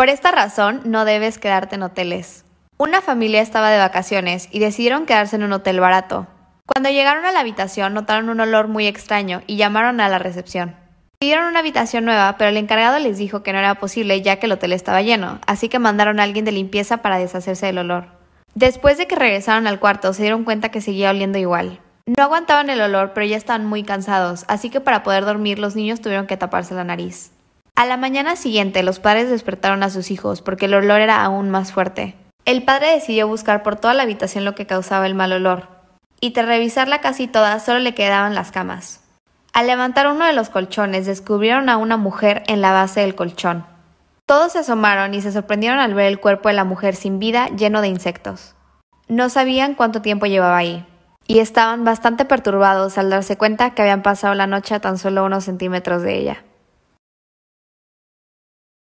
Por esta razón, no debes quedarte en hoteles. Una familia estaba de vacaciones y decidieron quedarse en un hotel barato. Cuando llegaron a la habitación notaron un olor muy extraño y llamaron a la recepción. Pidieron una habitación nueva, pero el encargado les dijo que no era posible ya que el hotel estaba lleno, así que mandaron a alguien de limpieza para deshacerse del olor. Después de que regresaron al cuarto, se dieron cuenta que seguía oliendo igual. No aguantaban el olor, pero ya estaban muy cansados, así que para poder dormir los niños tuvieron que taparse la nariz. A la mañana siguiente los padres despertaron a sus hijos porque el olor era aún más fuerte. El padre decidió buscar por toda la habitación lo que causaba el mal olor, y tras revisarla casi toda solo le quedaban las camas. Al levantar uno de los colchones descubrieron a una mujer en la base del colchón. Todos se asomaron y se sorprendieron al ver el cuerpo de la mujer sin vida lleno de insectos. No sabían cuánto tiempo llevaba ahí, y estaban bastante perturbados al darse cuenta que habían pasado la noche a tan solo unos centímetros de ella.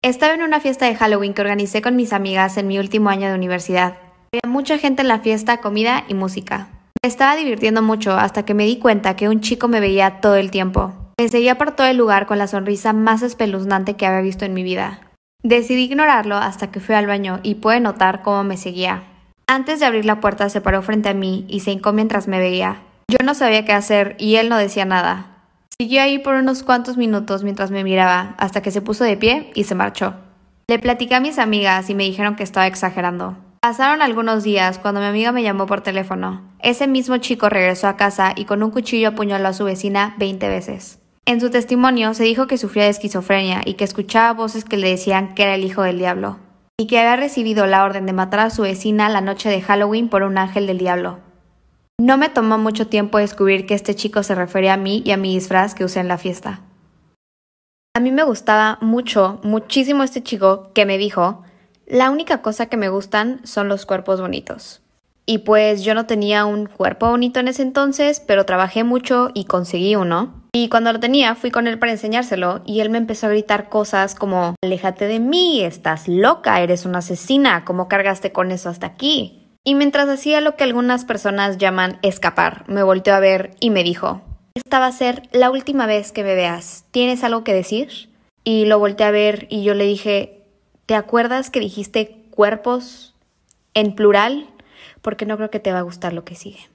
Estaba en una fiesta de Halloween que organicé con mis amigas en mi último año de universidad. Había mucha gente en la fiesta, comida y música. Me estaba divirtiendo mucho hasta que me di cuenta que un chico me veía todo el tiempo. Me seguía por todo el lugar con la sonrisa más espeluznante que había visto en mi vida. Decidí ignorarlo hasta que fui al baño y pude notar cómo me seguía. Antes de abrir la puerta se paró frente a mí y se hincó mientras me veía. Yo no sabía qué hacer y él no decía nada. Siguió ahí por unos cuantos minutos mientras me miraba, hasta que se puso de pie y se marchó. Le platicé a mis amigas y me dijeron que estaba exagerando. Pasaron algunos días cuando mi amiga me llamó por teléfono. Ese mismo chico regresó a casa y con un cuchillo apuñaló a su vecina 20 veces. En su testimonio se dijo que sufría de esquizofrenia y que escuchaba voces que le decían que era el hijo del diablo, y que había recibido la orden de matar a su vecina la noche de Halloween por un ángel del diablo. No me tomó mucho tiempo descubrir que este chico se refería a mí y a mi disfraz que usé en la fiesta. A mí me gustaba mucho, muchísimo este chico que me dijo, la única cosa que me gustan son los cuerpos bonitos. Y pues yo no tenía un cuerpo bonito en ese entonces, pero trabajé mucho y conseguí uno. Y cuando lo tenía fui con él para enseñárselo y él me empezó a gritar cosas como, aléjate de mí, estás loca, eres una asesina, ¿cómo cargaste con eso hasta aquí? Y mientras hacía lo que algunas personas llaman escapar, me volteó a ver y me dijo, esta va a ser la última vez que me veas, ¿tienes algo que decir? Y lo volteé a ver y yo le dije, ¿te acuerdas que dijiste cuerpos en plural? Porque no creo que te va a gustar lo que sigue.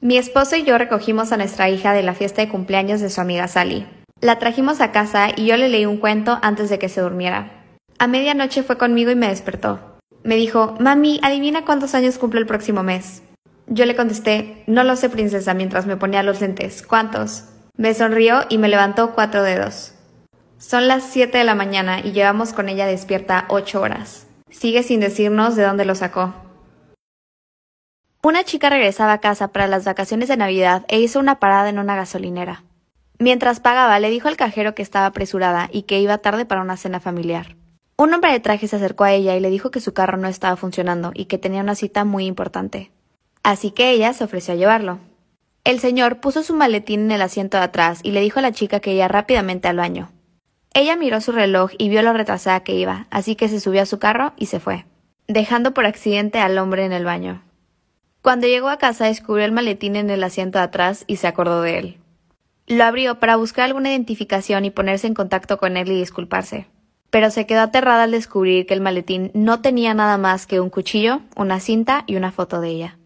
Mi esposo y yo recogimos a nuestra hija de la fiesta de cumpleaños de su amiga Sally. La trajimos a casa y yo le leí un cuento antes de que se durmiera. A medianoche fue conmigo y me despertó. Me dijo, mami, adivina cuántos años cumple el próximo mes. Yo le contesté, no lo sé, princesa, mientras me ponía los lentes. ¿Cuántos? Me sonrió y me levantó cuatro dedos. Son las siete de la mañana y llevamos con ella despierta ocho horas. Sigue sin decirnos de dónde lo sacó. Una chica regresaba a casa para las vacaciones de Navidad e hizo una parada en una gasolinera. Mientras pagaba, le dijo al cajero que estaba apresurada y que iba tarde para una cena familiar. Un hombre de traje se acercó a ella y le dijo que su carro no estaba funcionando y que tenía una cita muy importante. Así que ella se ofreció a llevarlo. El señor puso su maletín en el asiento de atrás y le dijo a la chica que iba rápidamente al baño. Ella miró su reloj y vio lo retrasada que iba, así que se subió a su carro y se fue, dejando por accidente al hombre en el baño. Cuando llegó a casa descubrió el maletín en el asiento de atrás y se acordó de él. Lo abrió para buscar alguna identificación y ponerse en contacto con él y disculparse pero se quedó aterrada al descubrir que el maletín no tenía nada más que un cuchillo, una cinta y una foto de ella.